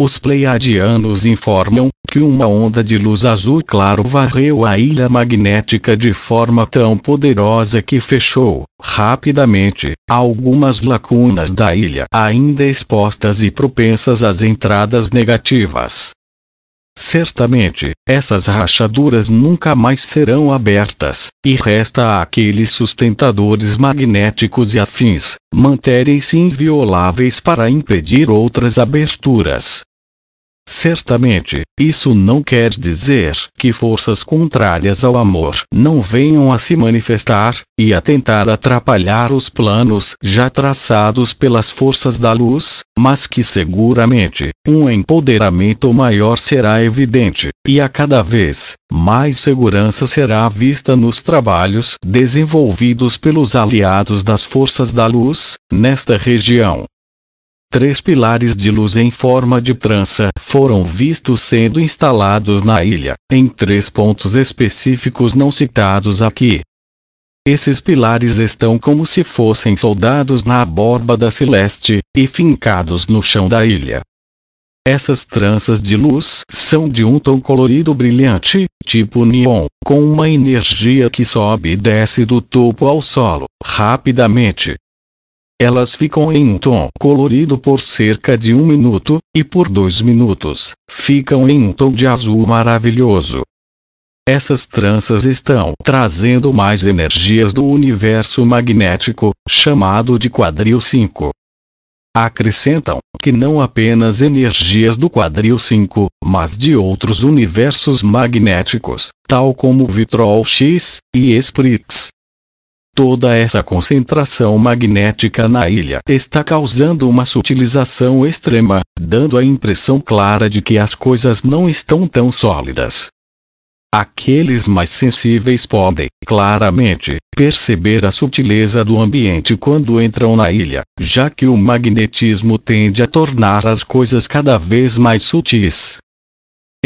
Os pleiadianos informam que uma onda de luz azul claro varreu a ilha magnética de forma tão poderosa que fechou, rapidamente, algumas lacunas da ilha ainda expostas e propensas às entradas negativas. Certamente, essas rachaduras nunca mais serão abertas, e resta àqueles sustentadores magnéticos e afins manterem-se invioláveis para impedir outras aberturas. Certamente, isso não quer dizer que forças contrárias ao amor não venham a se manifestar e a tentar atrapalhar os planos já traçados pelas forças da luz, mas que seguramente um empoderamento maior será evidente e a cada vez mais segurança será vista nos trabalhos desenvolvidos pelos aliados das forças da luz nesta região. Três pilares de luz em forma de trança foram vistos sendo instalados na ilha, em três pontos específicos não citados aqui. Esses pilares estão como se fossem soldados na abóbada celeste, e fincados no chão da ilha. Essas tranças de luz são de um tom colorido brilhante, tipo neon, com uma energia que sobe e desce do topo ao solo, rapidamente, elas ficam em um tom colorido por cerca de um minuto, e por dois minutos, ficam em um tom de azul maravilhoso. Essas tranças estão trazendo mais energias do universo magnético, chamado de quadril 5. Acrescentam que não apenas energias do quadril 5, mas de outros universos magnéticos, tal como Vitrol X e Sprix, Toda essa concentração magnética na ilha está causando uma sutilização extrema, dando a impressão clara de que as coisas não estão tão sólidas. Aqueles mais sensíveis podem, claramente, perceber a sutileza do ambiente quando entram na ilha, já que o magnetismo tende a tornar as coisas cada vez mais sutis.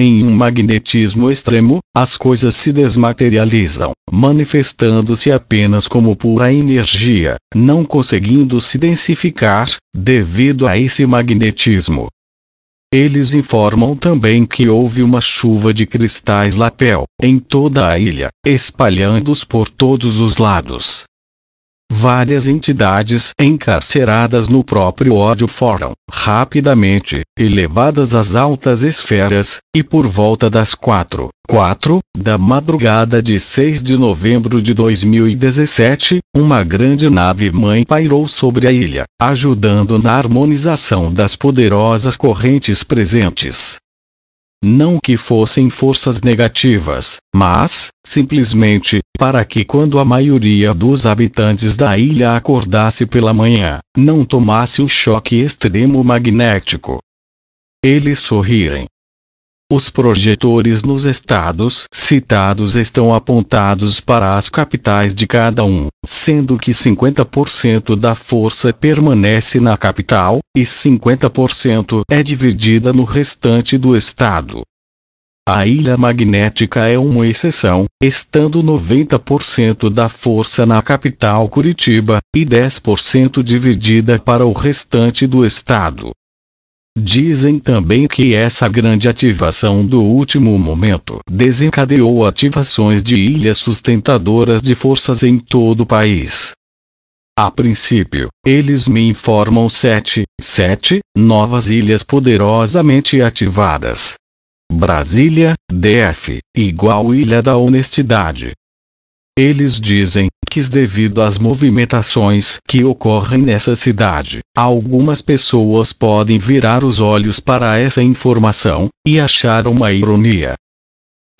Em um magnetismo extremo, as coisas se desmaterializam, manifestando-se apenas como pura energia, não conseguindo se densificar, devido a esse magnetismo. Eles informam também que houve uma chuva de cristais lapel em toda a ilha, espalhando-os por todos os lados. Várias entidades encarceradas no próprio ódio foram, rapidamente, elevadas às altas esferas, e por volta das 4, 4, da madrugada de 6 de novembro de 2017, uma grande nave-mãe pairou sobre a ilha, ajudando na harmonização das poderosas correntes presentes não que fossem forças negativas, mas, simplesmente, para que quando a maioria dos habitantes da ilha acordasse pela manhã, não tomasse o choque extremo magnético. Eles sorrirem, os projetores nos estados citados estão apontados para as capitais de cada um, sendo que 50% da força permanece na capital e 50% é dividida no restante do estado. A ilha magnética é uma exceção, estando 90% da força na capital Curitiba e 10% dividida para o restante do estado. Dizem também que essa grande ativação do último momento desencadeou ativações de ilhas sustentadoras de forças em todo o país. A princípio, eles me informam sete, sete novas ilhas poderosamente ativadas. Brasília, DF, igual Ilha da Honestidade. Eles dizem ataques devido às movimentações que ocorrem nessa cidade. Algumas pessoas podem virar os olhos para essa informação e achar uma ironia.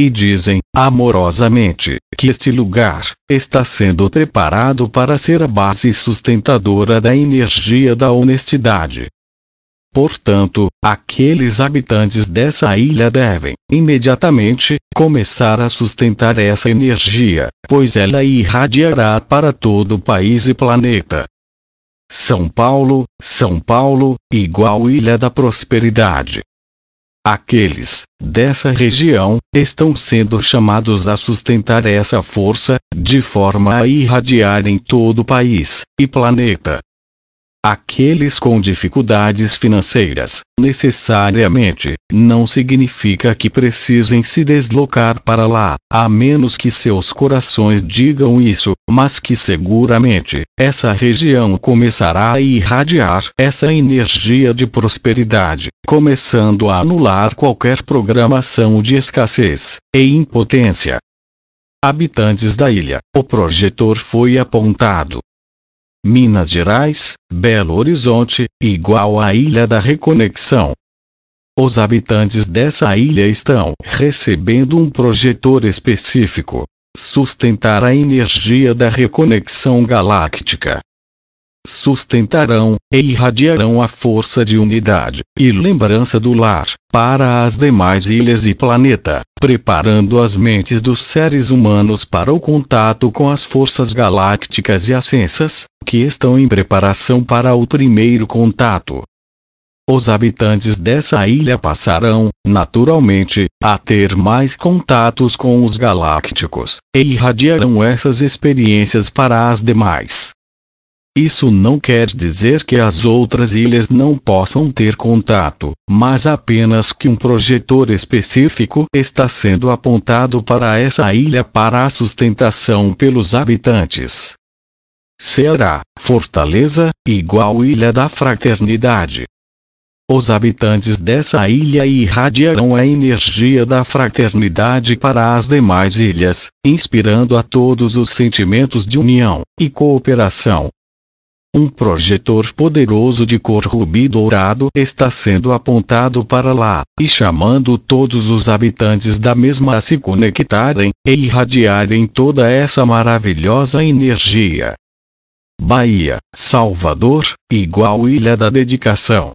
E dizem, amorosamente, que este lugar está sendo preparado para ser a base sustentadora da energia da honestidade. Portanto, aqueles habitantes dessa ilha devem, imediatamente, começar a sustentar essa energia, pois ela irradiará para todo o país e planeta. São Paulo, São Paulo, igual Ilha da Prosperidade. Aqueles dessa região estão sendo chamados a sustentar essa força, de forma a irradiar em todo o país e planeta aqueles com dificuldades financeiras, necessariamente, não significa que precisem se deslocar para lá, a menos que seus corações digam isso, mas que seguramente, essa região começará a irradiar essa energia de prosperidade, começando a anular qualquer programação de escassez e impotência. Habitantes da ilha, o projetor foi apontado Minas Gerais, Belo Horizonte, igual à Ilha da Reconexão. Os habitantes dessa ilha estão recebendo um projetor específico sustentar a energia da reconexão galáctica. Sustentarão e irradiarão a força de unidade e lembrança do lar para as demais ilhas e planeta, preparando as mentes dos seres humanos para o contato com as forças galácticas e ascensas que estão em preparação para o primeiro contato. Os habitantes dessa ilha passarão, naturalmente, a ter mais contatos com os galácticos, e irradiarão essas experiências para as demais. Isso não quer dizer que as outras ilhas não possam ter contato, mas apenas que um projetor específico está sendo apontado para essa ilha para a sustentação pelos habitantes. Ceará, Fortaleza, igual Ilha da Fraternidade. Os habitantes dessa ilha irradiarão a energia da fraternidade para as demais ilhas, inspirando a todos os sentimentos de união e cooperação. Um projetor poderoso de cor rubi dourado está sendo apontado para lá, e chamando todos os habitantes da mesma a se conectarem e irradiarem toda essa maravilhosa energia. Bahia, Salvador, igual Ilha da Dedicação.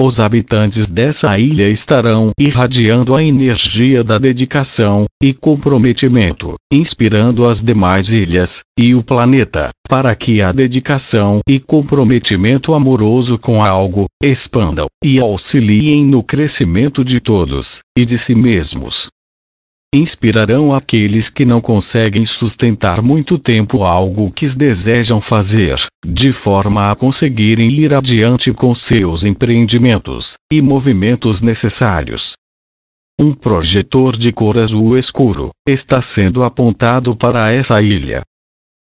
Os habitantes dessa ilha estarão irradiando a energia da dedicação e comprometimento, inspirando as demais ilhas e o planeta para que a dedicação e comprometimento amoroso com algo expandam e auxiliem no crescimento de todos e de si mesmos inspirarão aqueles que não conseguem sustentar muito tempo algo que desejam fazer, de forma a conseguirem ir adiante com seus empreendimentos e movimentos necessários. Um projetor de cor azul escuro está sendo apontado para essa ilha.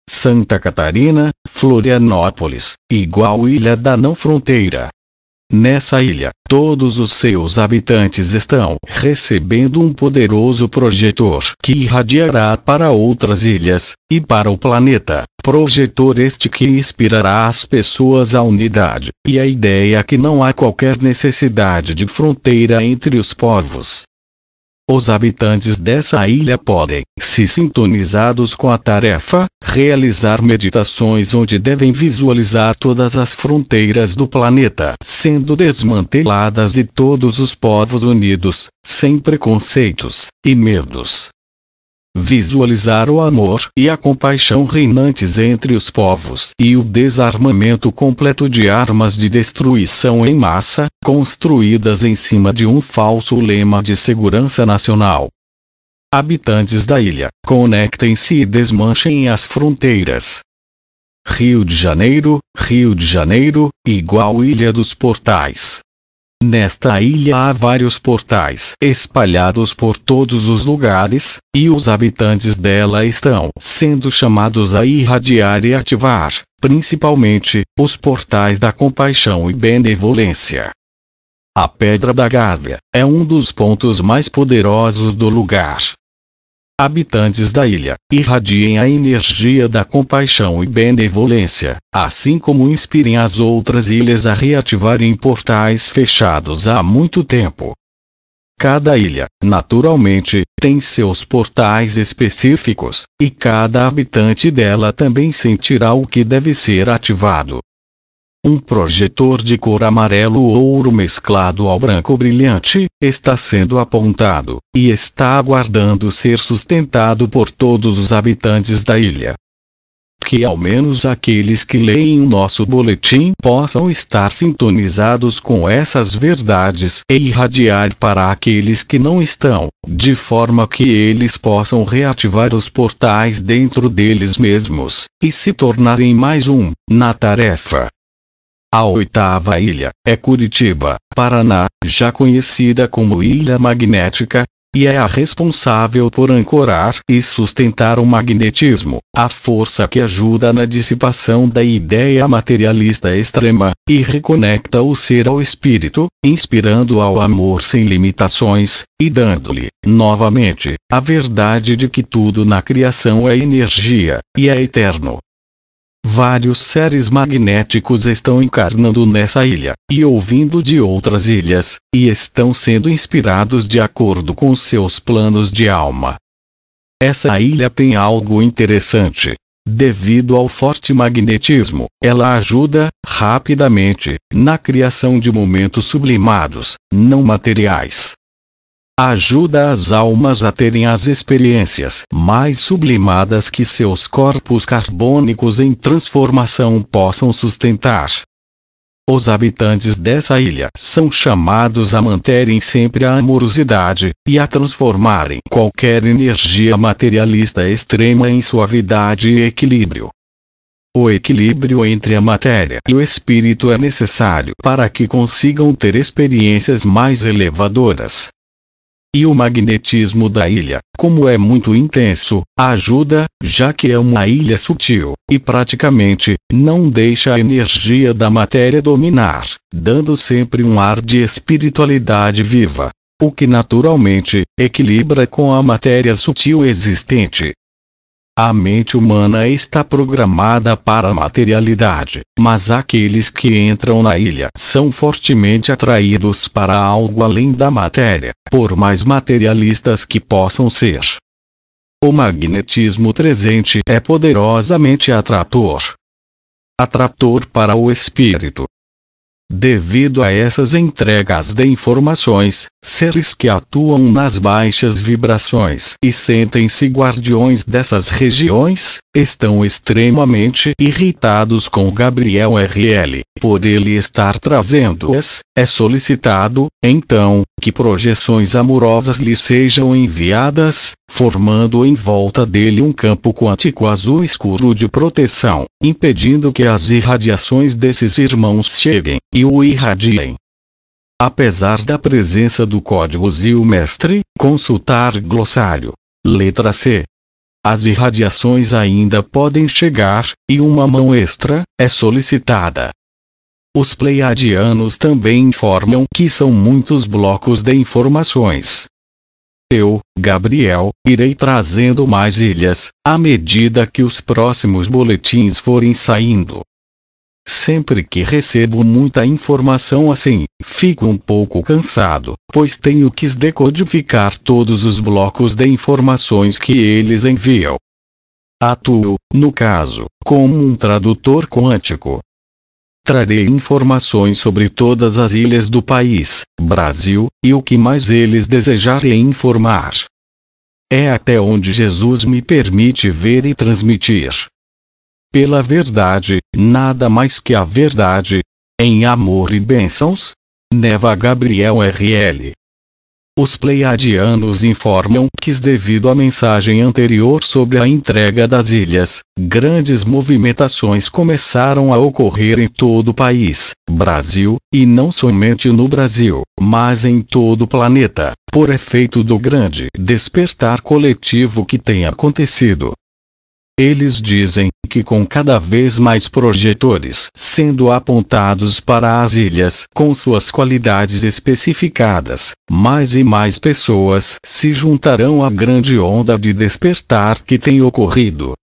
Santa Catarina, Florianópolis, igual Ilha da Não Fronteira, Nessa ilha, todos os seus habitantes estão recebendo um poderoso projetor que irradiará para outras ilhas e para o planeta. Projetor este que inspirará as pessoas à unidade e a ideia é que não há qualquer necessidade de fronteira entre os povos. Os habitantes dessa ilha podem, se sintonizados com a tarefa, realizar meditações onde devem visualizar todas as fronteiras do planeta sendo desmanteladas e todos os povos unidos, sem preconceitos e medos, visualizar o amor e a compaixão reinantes entre os povos e o desarmamento completo de armas de destruição em massa, construídas em cima de um falso lema de segurança nacional. Habitantes da ilha, conectem-se e desmanchem as fronteiras. Rio de Janeiro, Rio de Janeiro, igual Ilha dos Portais. Nesta ilha há vários portais espalhados por todos os lugares, e os habitantes dela estão sendo chamados a irradiar e ativar, principalmente, os portais da compaixão e benevolência. A Pedra da Gávea é um dos pontos mais poderosos do lugar habitantes da ilha, irradiem a energia da compaixão e benevolência, assim como inspirem as outras ilhas a reativarem portais fechados há muito tempo. Cada ilha, naturalmente, tem seus portais específicos, e cada habitante dela também sentirá o que deve ser ativado, um projetor de cor amarelo-ouro mesclado ao branco brilhante está sendo apontado e está aguardando ser sustentado por todos os habitantes da ilha. Que ao menos aqueles que leem o nosso boletim possam estar sintonizados com essas verdades e irradiar para aqueles que não estão, de forma que eles possam reativar os portais dentro deles mesmos e se tornarem mais um na tarefa a oitava ilha é Curitiba, Paraná, já conhecida como Ilha Magnética, e é a responsável por ancorar e sustentar o magnetismo, a força que ajuda na dissipação da ideia materialista extrema e reconecta o ser ao espírito, inspirando ao amor sem limitações e dando-lhe, novamente, a verdade de que tudo na criação é energia e é eterno. Vários seres magnéticos estão encarnando nessa ilha, e ouvindo de outras ilhas, e estão sendo inspirados de acordo com seus planos de alma. Essa ilha tem algo interessante. Devido ao forte magnetismo, ela ajuda, rapidamente, na criação de momentos sublimados, não materiais ajuda as almas a terem as experiências mais sublimadas que seus corpos carbônicos em transformação possam sustentar. Os habitantes dessa ilha são chamados a manterem sempre a amorosidade, e a transformarem qualquer energia materialista extrema em suavidade e equilíbrio. O equilíbrio entre a matéria e o espírito é necessário para que consigam ter experiências mais elevadoras. E o magnetismo da ilha, como é muito intenso, ajuda, já que é uma ilha sutil, e praticamente, não deixa a energia da matéria dominar, dando sempre um ar de espiritualidade viva. O que naturalmente, equilibra com a matéria sutil existente. A mente humana está programada para a materialidade, mas aqueles que entram na ilha são fortemente atraídos para algo além da matéria, por mais materialistas que possam ser. O magnetismo presente é poderosamente atrator. Atrator para o espírito, Devido a essas entregas de informações, seres que atuam nas baixas vibrações e sentem-se guardiões dessas regiões, estão extremamente irritados com Gabriel RL. Por ele estar trazendo-as, é solicitado, então, que projeções amorosas lhe sejam enviadas, formando em volta dele um campo quântico azul escuro de proteção, impedindo que as irradiações desses irmãos cheguem e o irradiem. Apesar da presença do código Zio Mestre, consultar glossário. Letra C. As irradiações ainda podem chegar, e uma mão extra é solicitada os pleiadianos também informam que são muitos blocos de informações. Eu, Gabriel, irei trazendo mais ilhas, à medida que os próximos boletins forem saindo. Sempre que recebo muita informação assim, fico um pouco cansado, pois tenho que decodificar todos os blocos de informações que eles enviam. Atuo, no caso, como um tradutor quântico, Trarei informações sobre todas as ilhas do país, Brasil, e o que mais eles desejarem informar. É até onde Jesus me permite ver e transmitir. Pela verdade, nada mais que a verdade. Em amor e bênçãos? Neva Gabriel RL os pleiadianos informam que devido à mensagem anterior sobre a entrega das ilhas, grandes movimentações começaram a ocorrer em todo o país, Brasil, e não somente no Brasil, mas em todo o planeta, por efeito do grande despertar coletivo que tem acontecido. Eles dizem que com cada vez mais projetores sendo apontados para as ilhas com suas qualidades especificadas, mais e mais pessoas se juntarão à grande onda de despertar que tem ocorrido.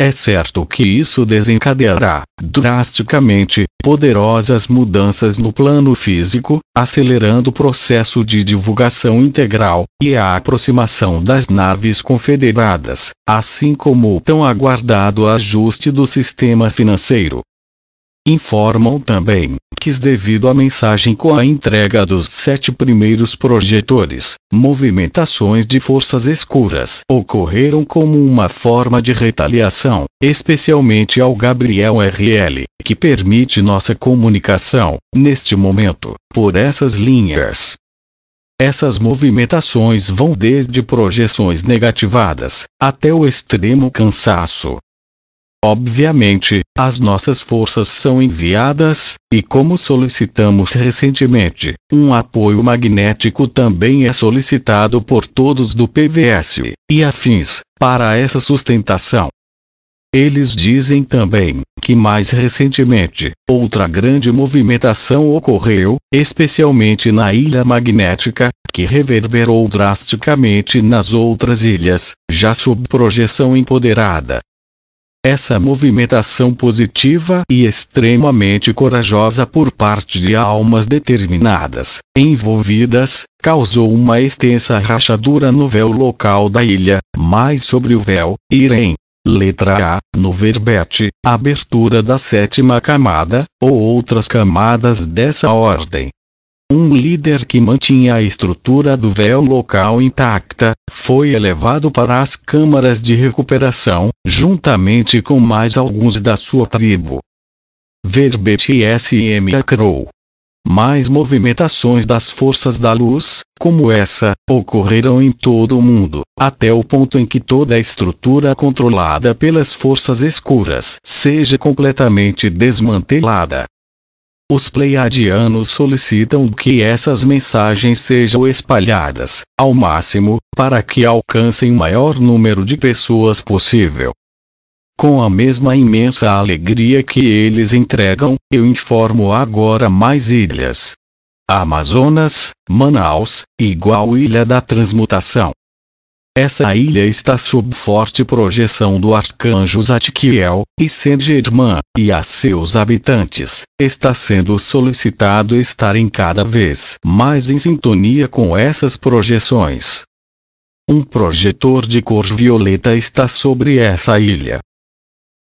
É certo que isso desencadeará, drasticamente, poderosas mudanças no plano físico, acelerando o processo de divulgação integral e a aproximação das naves confederadas, assim como o tão aguardado ajuste do sistema financeiro. Informam também que, devido à mensagem com a entrega dos sete primeiros projetores, movimentações de forças escuras ocorreram como uma forma de retaliação, especialmente ao Gabriel RL, que permite nossa comunicação, neste momento, por essas linhas. Essas movimentações vão desde projeções negativadas até o extremo cansaço, Obviamente, as nossas forças são enviadas, e como solicitamos recentemente, um apoio magnético também é solicitado por todos do PVS e afins para essa sustentação. Eles dizem também que mais recentemente, outra grande movimentação ocorreu, especialmente na ilha magnética, que reverberou drasticamente nas outras ilhas, já sob projeção empoderada. Essa movimentação positiva e extremamente corajosa por parte de almas determinadas, envolvidas, causou uma extensa rachadura no véu local da ilha, mais sobre o véu, Irem. Letra A, no verbete, abertura da sétima camada, ou outras camadas dessa ordem, um líder que mantinha a estrutura do véu local intacta, foi elevado para as câmaras de recuperação, juntamente com mais alguns da sua tribo. Verbete SM Acrow. Mais movimentações das forças da luz, como essa, ocorreram em todo o mundo, até o ponto em que toda a estrutura controlada pelas forças escuras seja completamente desmantelada. Os pleiadianos solicitam que essas mensagens sejam espalhadas, ao máximo, para que alcancem o maior número de pessoas possível. Com a mesma imensa alegria que eles entregam, eu informo agora mais ilhas. Amazonas, Manaus, igual Ilha da Transmutação. Essa ilha está sob forte projeção do arcanjo Zadkiel, e Sengerman, e a seus habitantes, está sendo solicitado estarem cada vez mais em sintonia com essas projeções. Um projetor de cor violeta está sobre essa ilha.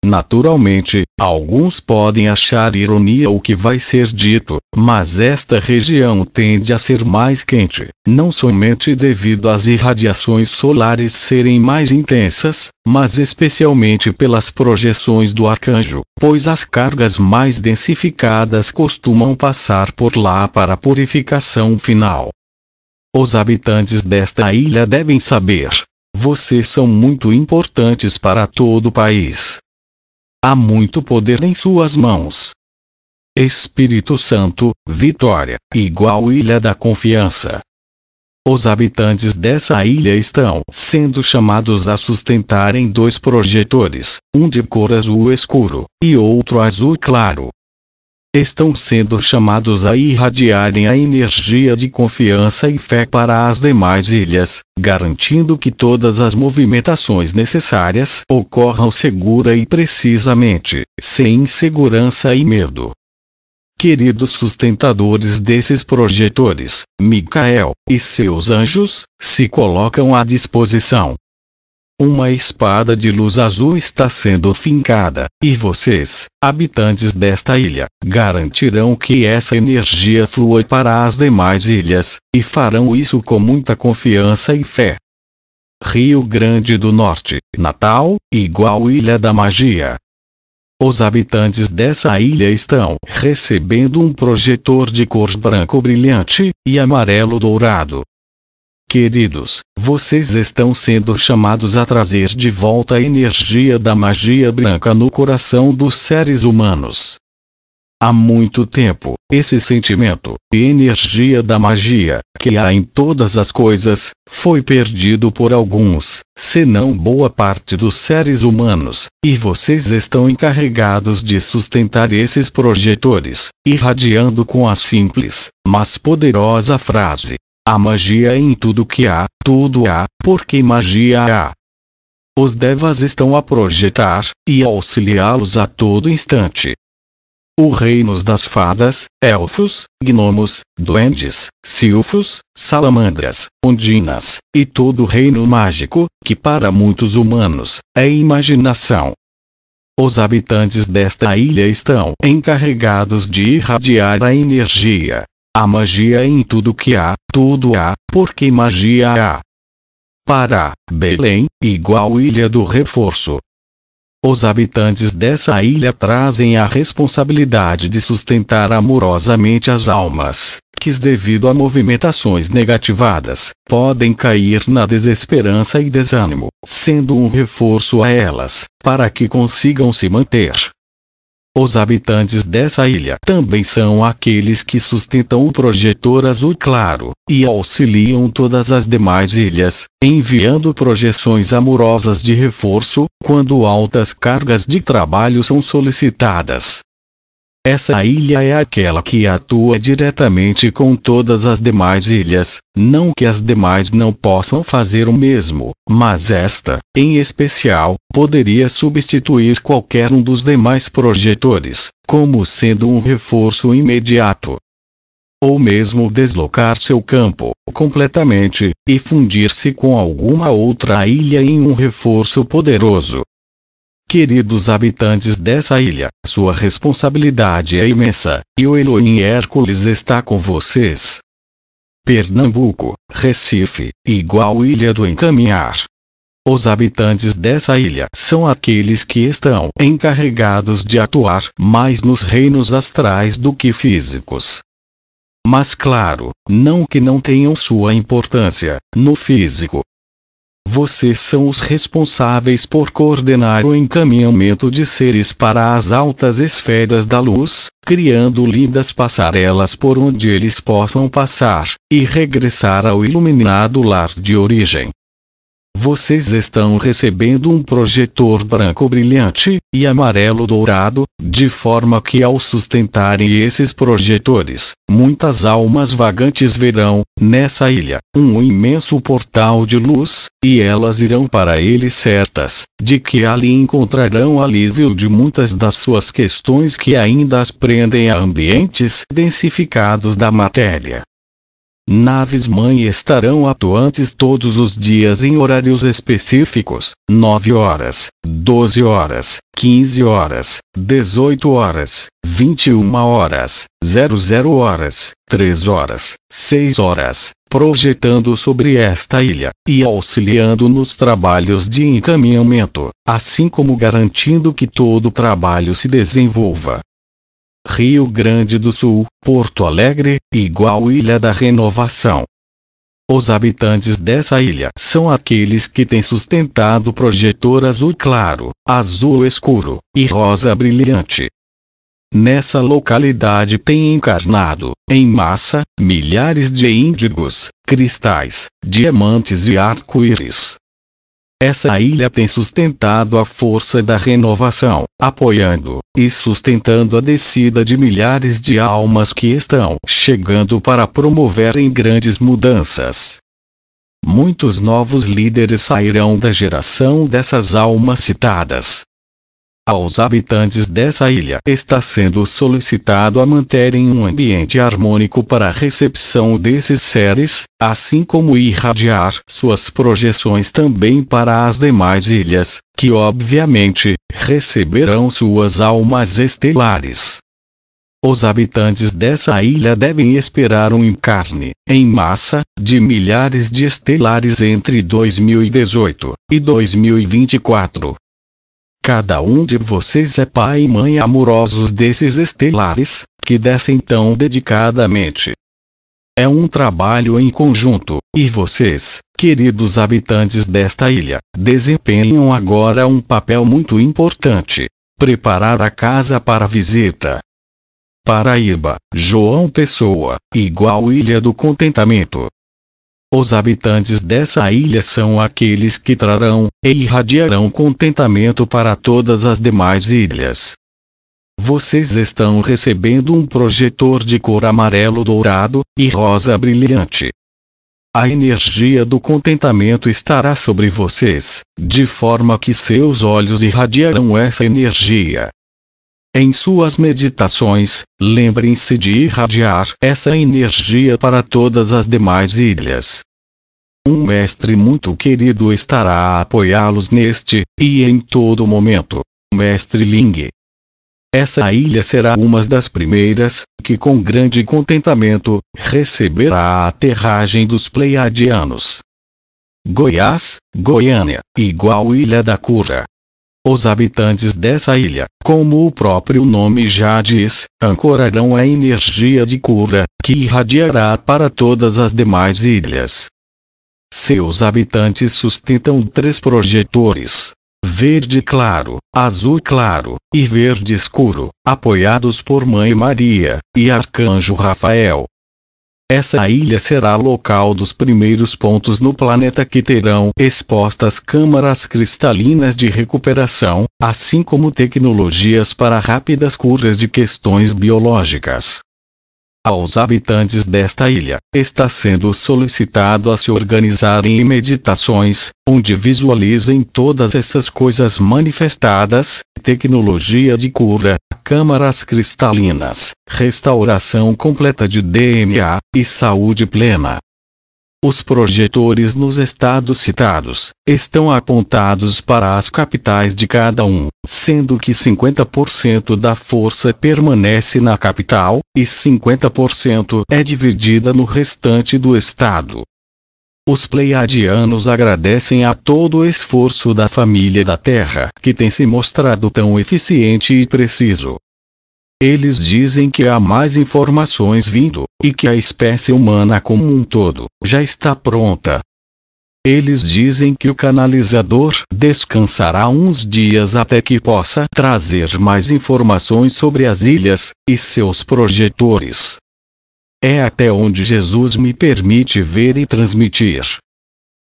Naturalmente, Alguns podem achar ironia o que vai ser dito, mas esta região tende a ser mais quente, não somente devido às irradiações solares serem mais intensas, mas especialmente pelas projeções do arcanjo, pois as cargas mais densificadas costumam passar por lá para a purificação final. Os habitantes desta ilha devem saber. Vocês são muito importantes para todo o país. Há muito poder em suas mãos. Espírito Santo, Vitória, igual Ilha da Confiança. Os habitantes dessa ilha estão sendo chamados a sustentarem dois projetores, um de cor azul escuro e outro azul claro, estão sendo chamados a irradiarem a energia de confiança e fé para as demais ilhas, garantindo que todas as movimentações necessárias ocorram segura e precisamente, sem insegurança e medo. Queridos sustentadores desses projetores, Micael e seus anjos se colocam à disposição uma espada de luz azul está sendo fincada, e vocês, habitantes desta ilha, garantirão que essa energia flua para as demais ilhas, e farão isso com muita confiança e fé. Rio Grande do Norte, Natal, igual Ilha da Magia. Os habitantes dessa ilha estão recebendo um projetor de cor branco brilhante e amarelo dourado, Queridos, vocês estão sendo chamados a trazer de volta a energia da magia branca no coração dos seres humanos. Há muito tempo, esse sentimento e energia da magia, que há em todas as coisas, foi perdido por alguns, se não boa parte dos seres humanos, e vocês estão encarregados de sustentar esses projetores, irradiando com a simples, mas poderosa frase: a magia em tudo que há, tudo há, porque magia há. Os devas estão a projetar e auxiliá-los a todo instante. O reino das fadas, elfos, gnomos, duendes, silfos, salamandras, ondinas, e todo o reino mágico, que para muitos humanos é imaginação. Os habitantes desta ilha estão encarregados de irradiar a energia a magia em tudo que há, tudo há, porque magia há. Para Belém, igual Ilha do Reforço. Os habitantes dessa ilha trazem a responsabilidade de sustentar amorosamente as almas, que devido a movimentações negativadas, podem cair na desesperança e desânimo, sendo um reforço a elas, para que consigam se manter. Os habitantes dessa ilha também são aqueles que sustentam o projetor azul claro, e auxiliam todas as demais ilhas, enviando projeções amorosas de reforço, quando altas cargas de trabalho são solicitadas. Essa ilha é aquela que atua diretamente com todas as demais ilhas, não que as demais não possam fazer o mesmo, mas esta, em especial, poderia substituir qualquer um dos demais projetores, como sendo um reforço imediato. Ou mesmo deslocar seu campo completamente e fundir-se com alguma outra ilha em um reforço poderoso. Queridos habitantes dessa ilha, sua responsabilidade é imensa, e o Elohim Hércules está com vocês. Pernambuco, Recife, igual Ilha do Encaminhar. Os habitantes dessa ilha são aqueles que estão encarregados de atuar mais nos reinos astrais do que físicos. Mas claro, não que não tenham sua importância no físico, vocês são os responsáveis por coordenar o encaminhamento de seres para as altas esferas da luz, criando lindas passarelas por onde eles possam passar e regressar ao iluminado lar de origem. Vocês estão recebendo um projetor branco brilhante e amarelo dourado, de forma que ao sustentarem esses projetores, muitas almas vagantes verão, nessa ilha, um imenso portal de luz, e elas irão para ele certas de que ali encontrarão alívio de muitas das suas questões que ainda as prendem a ambientes densificados da matéria. Naves mãe estarão atuantes todos os dias em horários específicos: 9 horas, 12 horas, 15 horas, 18 horas, 21 horas, 00 horas, 3 horas, 6 horas, projetando sobre esta ilha e auxiliando nos trabalhos de encaminhamento, assim como garantindo que todo o trabalho se desenvolva Rio Grande do Sul, Porto Alegre, igual Ilha da Renovação. Os habitantes dessa ilha são aqueles que têm sustentado projetor azul claro, azul escuro e rosa brilhante. Nessa localidade tem encarnado, em massa, milhares de índigos, cristais, diamantes e arco-íris. Essa ilha tem sustentado a força da renovação, apoiando e sustentando a descida de milhares de almas que estão chegando para promoverem grandes mudanças. Muitos novos líderes sairão da geração dessas almas citadas, aos habitantes dessa ilha está sendo solicitado a manterem um ambiente harmônico para a recepção desses seres, assim como irradiar suas projeções também para as demais ilhas, que obviamente receberão suas almas estelares. Os habitantes dessa ilha devem esperar um encarne, em massa, de milhares de estelares entre 2018 e 2024, Cada um de vocês é pai e mãe amorosos desses estelares, que descem tão dedicadamente. É um trabalho em conjunto, e vocês, queridos habitantes desta ilha, desempenham agora um papel muito importante: preparar a casa para a visita. Paraíba, João Pessoa, igual Ilha do Contentamento, os habitantes dessa ilha são aqueles que trarão e irradiarão contentamento para todas as demais ilhas. Vocês estão recebendo um projetor de cor amarelo dourado e rosa brilhante. A energia do contentamento estará sobre vocês, de forma que seus olhos irradiarão essa energia, em suas meditações, lembrem-se de irradiar essa energia para todas as demais ilhas. Um mestre muito querido estará a apoiá-los neste e em todo momento. Mestre Ling. Essa ilha será uma das primeiras que, com grande contentamento, receberá a aterragem dos Pleiadianos. Goiás, Goiânia, igual Ilha da Cura, os habitantes dessa ilha, como o próprio nome já diz, ancorarão a energia de cura, que irradiará para todas as demais ilhas. Seus habitantes sustentam três projetores, verde claro, azul claro e verde escuro, apoiados por Mãe Maria e Arcanjo Rafael. Essa ilha será local dos primeiros pontos no planeta que terão expostas câmaras cristalinas de recuperação, assim como tecnologias para rápidas curas de questões biológicas aos habitantes desta ilha, está sendo solicitado a se organizarem em meditações, onde visualizem todas essas coisas manifestadas, tecnologia de cura, câmaras cristalinas, restauração completa de DNA, e saúde plena. Os projetores nos estados citados estão apontados para as capitais de cada um, sendo que 50% da força permanece na capital e 50% é dividida no restante do estado. Os pleiadianos agradecem a todo o esforço da família da Terra que tem se mostrado tão eficiente e preciso, eles dizem que há mais informações vindo, e que a espécie humana como um todo já está pronta. Eles dizem que o canalizador descansará uns dias até que possa trazer mais informações sobre as ilhas e seus projetores. É até onde Jesus me permite ver e transmitir.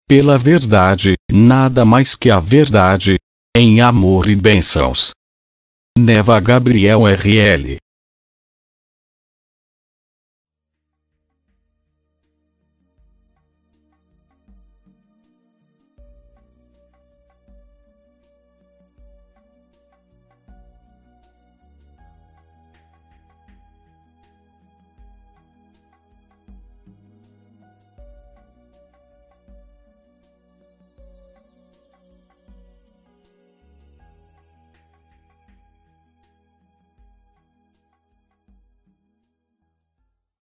Pela verdade, nada mais que a verdade, em amor e bênçãos. Neva Gabriel RL